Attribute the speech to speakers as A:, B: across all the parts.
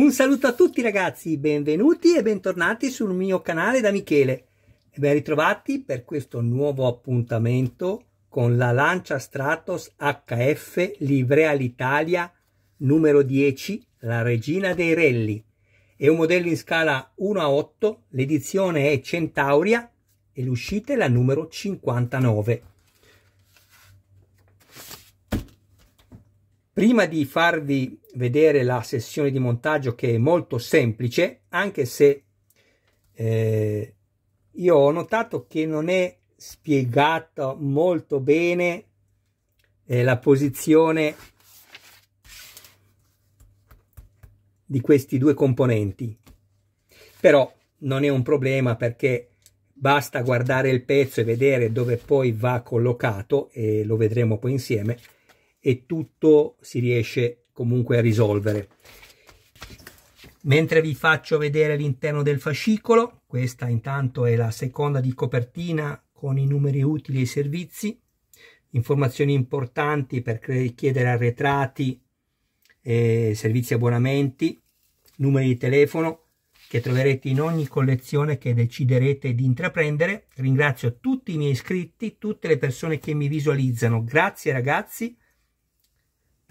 A: Un saluto a tutti ragazzi, benvenuti e bentornati sul mio canale da Michele e ben ritrovati per questo nuovo appuntamento con la Lancia Stratos HF Livrea l'Italia numero 10, la regina dei rally. È un modello in scala 1 a 8, l'edizione è Centauria e l'uscita è la numero 59. Prima di farvi vedere la sessione di montaggio che è molto semplice, anche se eh, io ho notato che non è spiegata molto bene eh, la posizione di questi due componenti. Però non è un problema perché basta guardare il pezzo e vedere dove poi va collocato e lo vedremo poi insieme e tutto si riesce comunque a risolvere. Mentre vi faccio vedere l'interno del fascicolo, questa intanto è la seconda di copertina con i numeri utili e i servizi, informazioni importanti per chiedere arretrati, eh, servizi abbonamenti, numeri di telefono che troverete in ogni collezione che deciderete di intraprendere. Ringrazio tutti i miei iscritti, tutte le persone che mi visualizzano. Grazie ragazzi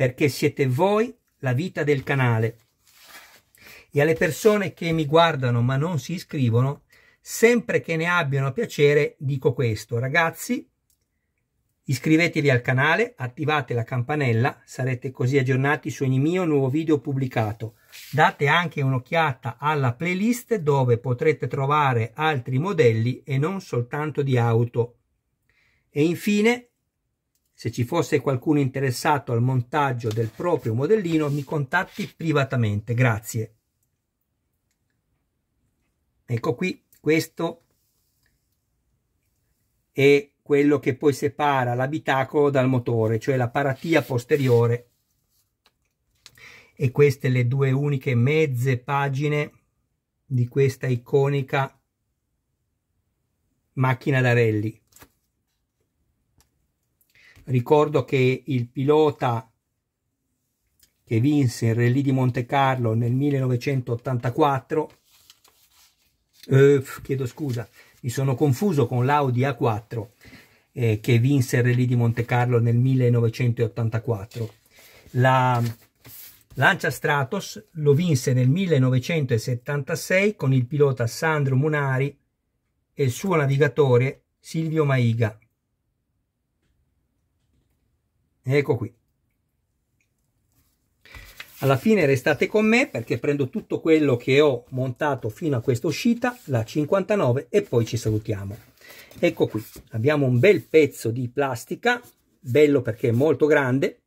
A: perché siete voi la vita del canale. E alle persone che mi guardano ma non si iscrivono, sempre che ne abbiano piacere, dico questo. Ragazzi, iscrivetevi al canale, attivate la campanella, sarete così aggiornati su ogni mio nuovo video pubblicato. Date anche un'occhiata alla playlist dove potrete trovare altri modelli e non soltanto di auto. E infine se ci fosse qualcuno interessato al montaggio del proprio modellino, mi contatti privatamente. Grazie. Ecco qui, questo è quello che poi separa l'abitacolo dal motore, cioè la paratia posteriore. E queste le due uniche mezze pagine di questa iconica macchina da rally. Ricordo che il pilota che vinse il Rally di Monte Carlo nel 1984, eh, chiedo scusa, mi sono confuso con l'Audi A4 eh, che vinse il Rally di Monte Carlo nel 1984. La Lancia Stratos lo vinse nel 1976 con il pilota Sandro Munari e il suo navigatore Silvio Maiga. Ecco qui. Alla fine restate con me perché prendo tutto quello che ho montato fino a questa uscita, la 59, e poi ci salutiamo. Ecco qui, abbiamo un bel pezzo di plastica, bello perché è molto grande,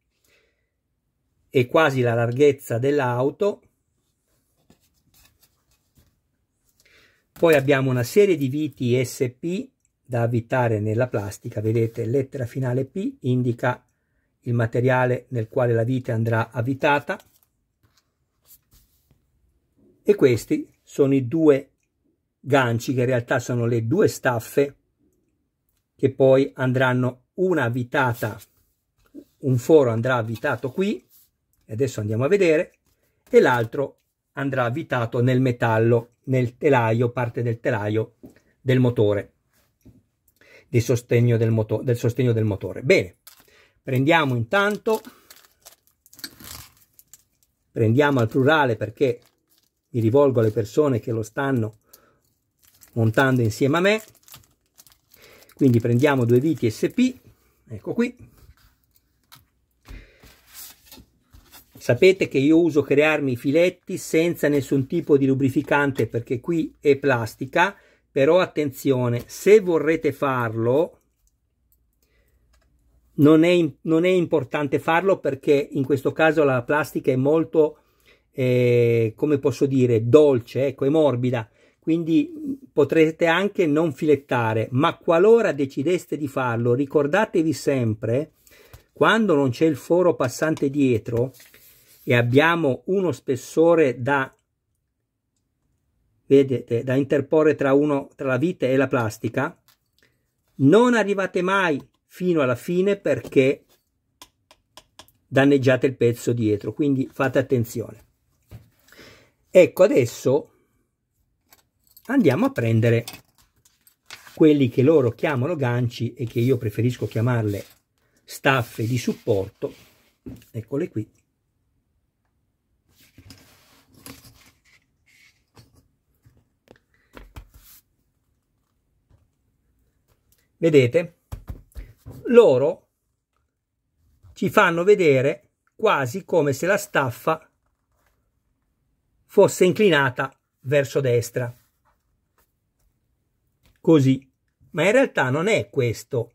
A: è quasi la larghezza dell'auto. Poi abbiamo una serie di viti SP da avvitare nella plastica, vedete lettera finale P indica il materiale nel quale la vite andrà avvitata e questi sono i due ganci che in realtà sono le due staffe che poi andranno una avvitata un foro andrà avvitato qui e adesso andiamo a vedere e l'altro andrà avvitato nel metallo nel telaio parte del telaio del motore di sostegno del, motore del, sostegno del motore bene Prendiamo intanto, prendiamo al plurale perché mi rivolgo alle persone che lo stanno montando insieme a me, quindi prendiamo due viti SP, ecco qui. Sapete che io uso crearmi i filetti senza nessun tipo di lubrificante perché qui è plastica, però attenzione, se vorrete farlo, non è, non è, importante farlo perché in questo caso la plastica è molto, eh, come posso dire, dolce, ecco, è morbida, quindi potrete anche non filettare, ma qualora decideste di farlo, ricordatevi sempre, quando non c'è il foro passante dietro e abbiamo uno spessore da, vedete, eh, da interporre tra, uno, tra la vite e la plastica, non arrivate mai fino alla fine perché danneggiate il pezzo dietro, quindi fate attenzione. Ecco, adesso andiamo a prendere quelli che loro chiamano ganci e che io preferisco chiamarle staffe di supporto, eccole qui. Vedete? loro ci fanno vedere quasi come se la staffa fosse inclinata verso destra. Così. Ma in realtà non è questo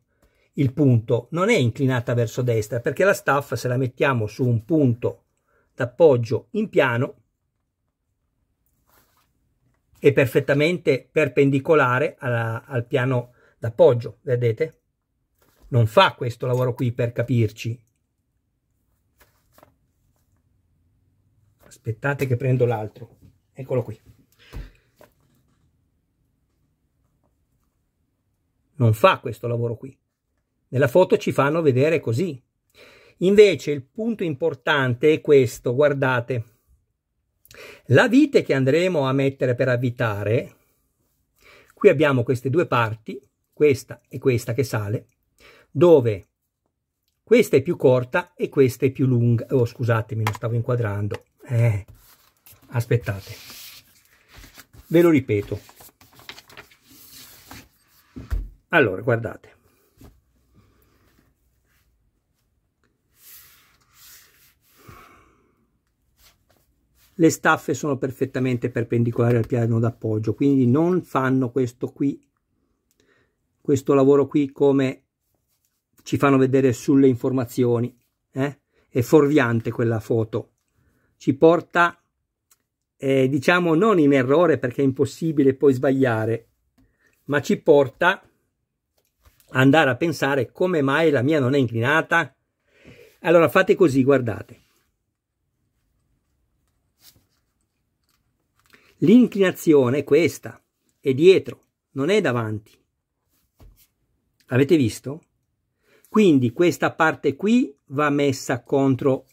A: il punto, non è inclinata verso destra, perché la staffa se la mettiamo su un punto d'appoggio in piano è perfettamente perpendicolare alla, al piano d'appoggio, vedete? non fa questo lavoro qui per capirci. Aspettate che prendo l'altro. Eccolo qui. Non fa questo lavoro qui. Nella foto ci fanno vedere così. Invece il punto importante è questo, guardate. La vite che andremo a mettere per avvitare, qui abbiamo queste due parti, questa e questa che sale, dove questa è più corta e questa è più lunga. Oh, scusatemi, non stavo inquadrando. Eh, aspettate. Ve lo ripeto. Allora, guardate. Le staffe sono perfettamente perpendicolari al piano d'appoggio, quindi non fanno questo qui, questo lavoro qui come ci fanno vedere sulle informazioni. Eh? È fuorviante quella foto. Ci porta, eh, diciamo, non in errore perché è impossibile poi sbagliare, ma ci porta a andare a pensare come mai la mia non è inclinata. Allora fate così, guardate. L'inclinazione è questa, è dietro, non è davanti. Avete visto? Quindi questa parte qui va messa contro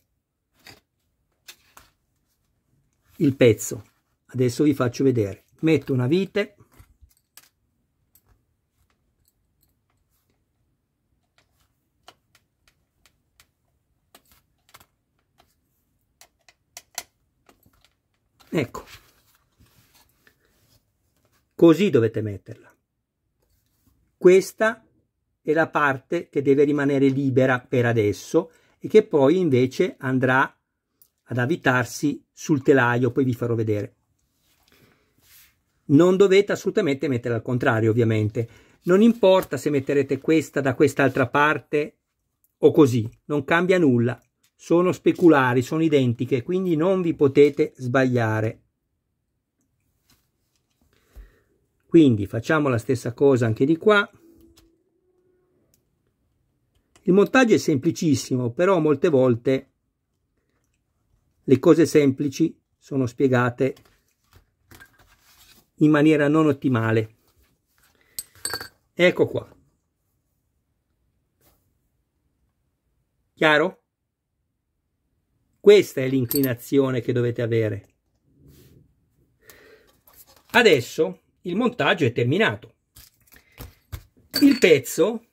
A: il pezzo. Adesso vi faccio vedere. Metto una vite. Ecco. Così dovete metterla. Questa è la parte che deve rimanere libera per adesso e che poi invece andrà ad avvitarsi sul telaio, poi vi farò vedere. Non dovete assolutamente mettere al contrario, ovviamente. Non importa se metterete questa da quest'altra parte o così, non cambia nulla. Sono speculari, sono identiche, quindi non vi potete sbagliare. Quindi facciamo la stessa cosa anche di qua. Il montaggio è semplicissimo, però molte volte le cose semplici sono spiegate in maniera non ottimale. Ecco qua. Chiaro? Questa è l'inclinazione che dovete avere. Adesso il montaggio è terminato. Il pezzo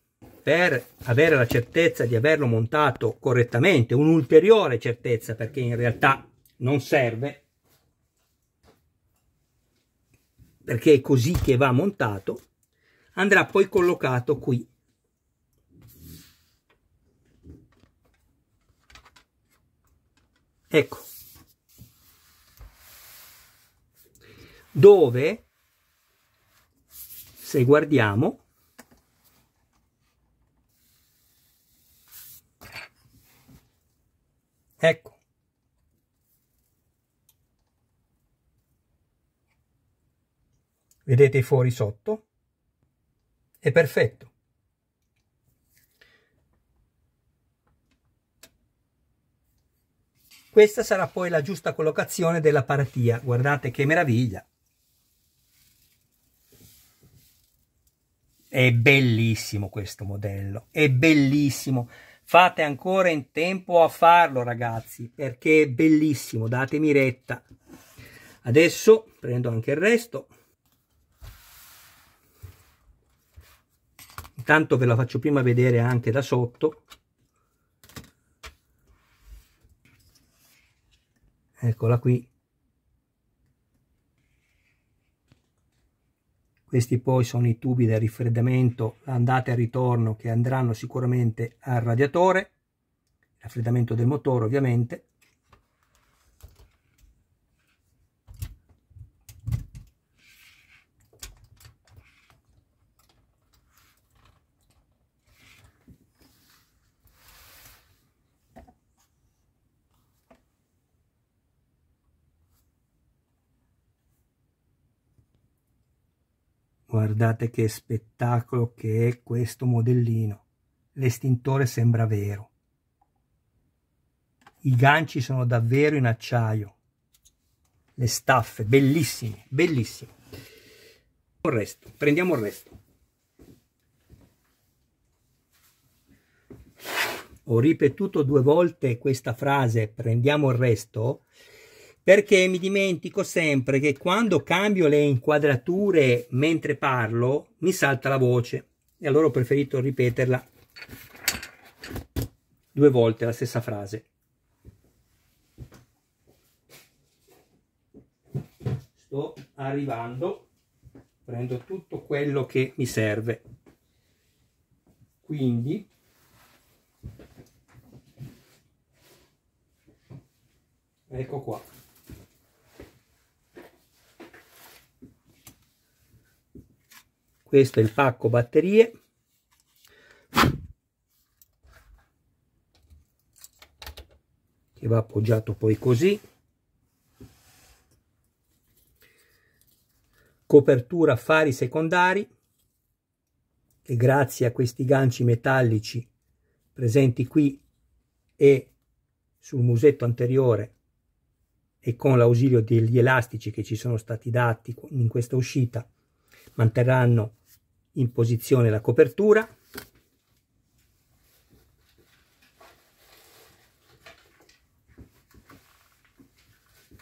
A: per avere la certezza di averlo montato correttamente, un'ulteriore certezza perché in realtà non serve, perché è così che va montato, andrà poi collocato qui. Ecco, dove, se guardiamo, Ecco. Vedete i fori sotto? È perfetto. Questa sarà poi la giusta collocazione della paratia. Guardate che meraviglia. È bellissimo questo modello, è bellissimo. Fate ancora in tempo a farlo, ragazzi, perché è bellissimo, datemi retta. Adesso prendo anche il resto. Intanto ve la faccio prima vedere anche da sotto. Eccola qui, Questi poi sono i tubi del riffreddamento andate e ritorno che andranno sicuramente al radiatore, raffreddamento del motore ovviamente, Guardate che spettacolo che è questo modellino. L'estintore sembra vero. I ganci sono davvero in acciaio. Le staffe, bellissime, bellissime. Il resto, prendiamo il resto. Ho ripetuto due volte questa frase, prendiamo il resto, perché mi dimentico sempre che quando cambio le inquadrature mentre parlo mi salta la voce e allora ho preferito ripeterla due volte la stessa frase. Sto arrivando, prendo tutto quello che mi serve. Quindi ecco qua. questo è il pacco batterie che va appoggiato poi così copertura fari secondari che grazie a questi ganci metallici presenti qui e sul musetto anteriore e con l'ausilio degli elastici che ci sono stati dati in questa uscita manterranno in posizione la copertura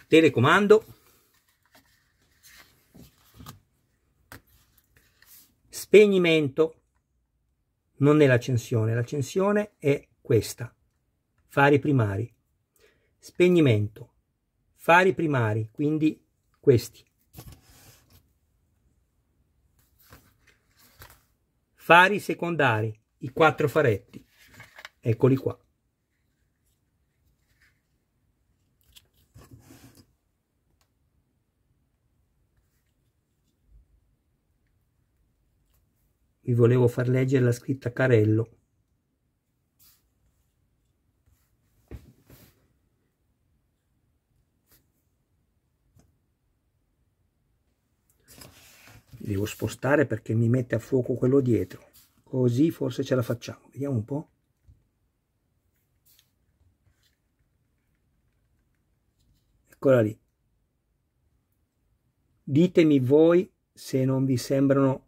A: telecomando spegnimento non è l'accensione l'accensione è questa fari primari spegnimento fari primari quindi questi fari secondari, i quattro faretti. Eccoli qua. Vi volevo far leggere la scritta Carello. devo spostare perché mi mette a fuoco quello dietro così forse ce la facciamo vediamo un po' eccola lì ditemi voi se non vi sembrano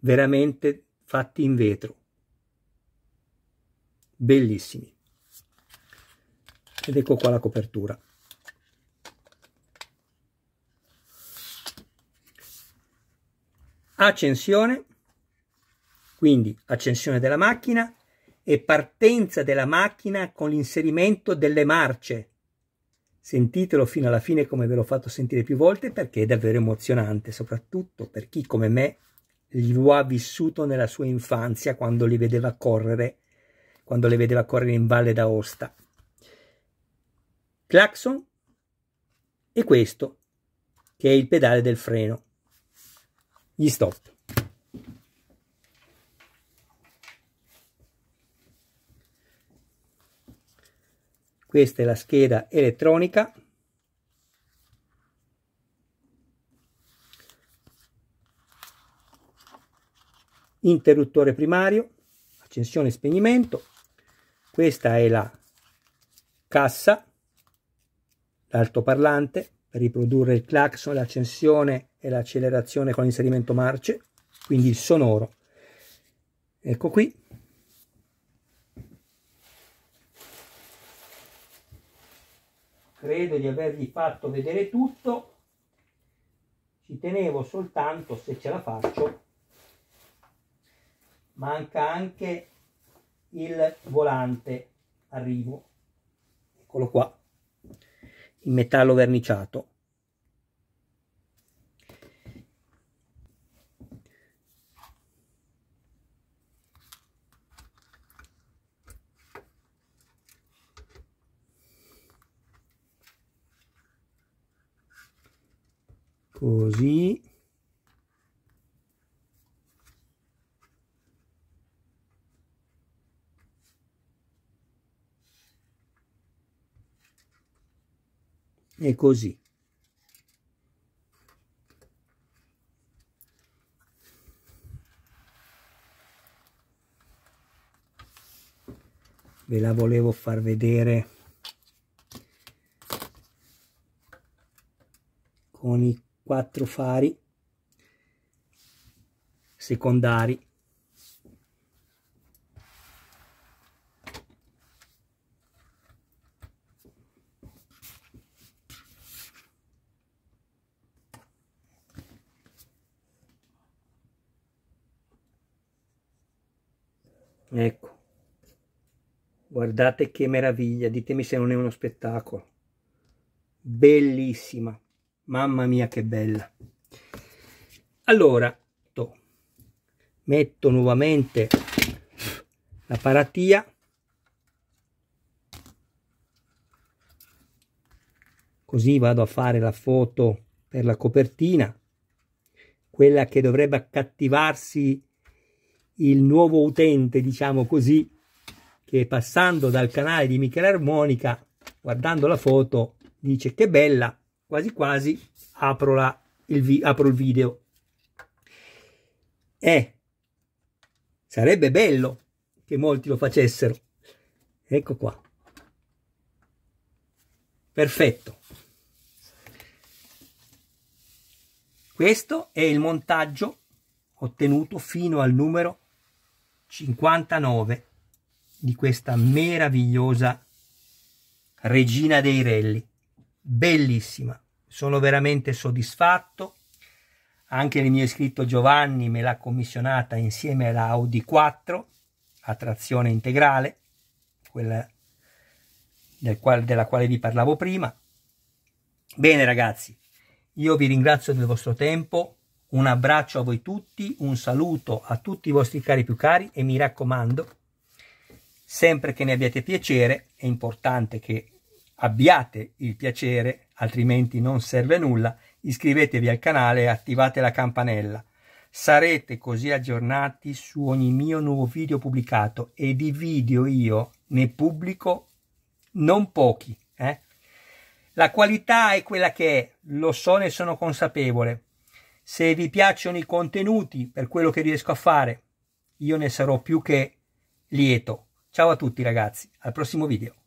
A: veramente fatti in vetro bellissimi ed ecco qua la copertura accensione, quindi accensione della macchina e partenza della macchina con l'inserimento delle marce. Sentitelo fino alla fine come ve l'ho fatto sentire più volte perché è davvero emozionante, soprattutto per chi come me lo ha vissuto nella sua infanzia quando li vedeva correre, quando le vedeva correre in Valle d'Aosta. Claxon e questo che è il pedale del freno gli stop. Questa è la scheda elettronica. Interruttore primario, accensione e spegnimento. Questa è la cassa, l'altoparlante, per riprodurre il clacson, l'accensione e l'accelerazione con l'inserimento marce, quindi il sonoro. Ecco qui. Credo di avergli fatto vedere tutto. Ci tenevo soltanto, se ce la faccio, manca anche il volante arrivo. Eccolo qua, in metallo verniciato. così e così ve la volevo far vedere con i quattro fari secondari Ecco, guardate che meraviglia, ditemi se non è uno spettacolo. Bellissima. Mamma mia che bella. Allora, metto nuovamente la paratia. Così vado a fare la foto per la copertina, quella che dovrebbe accattivarsi il nuovo utente, diciamo così, che passando dal canale di Michela Armonica, guardando la foto, dice che bella, quasi quasi apro, la, il, vi, apro il video. Eh, sarebbe bello che molti lo facessero. Ecco qua. Perfetto. Questo è il montaggio ottenuto fino al numero 59 di questa meravigliosa regina dei rally. Bellissima. Sono veramente soddisfatto. Anche il mio iscritto Giovanni me l'ha commissionata insieme alla Audi 4 a trazione integrale, quella del quale, della quale vi parlavo prima. Bene ragazzi, io vi ringrazio del vostro tempo, un abbraccio a voi tutti, un saluto a tutti i vostri cari più cari e mi raccomando, sempre che ne abbiate piacere, è importante che abbiate il piacere altrimenti non serve nulla, iscrivetevi al canale e attivate la campanella. Sarete così aggiornati su ogni mio nuovo video pubblicato e di video io ne pubblico non pochi. Eh? La qualità è quella che è, lo so ne sono consapevole. Se vi piacciono i contenuti per quello che riesco a fare, io ne sarò più che lieto. Ciao a tutti ragazzi, al prossimo video.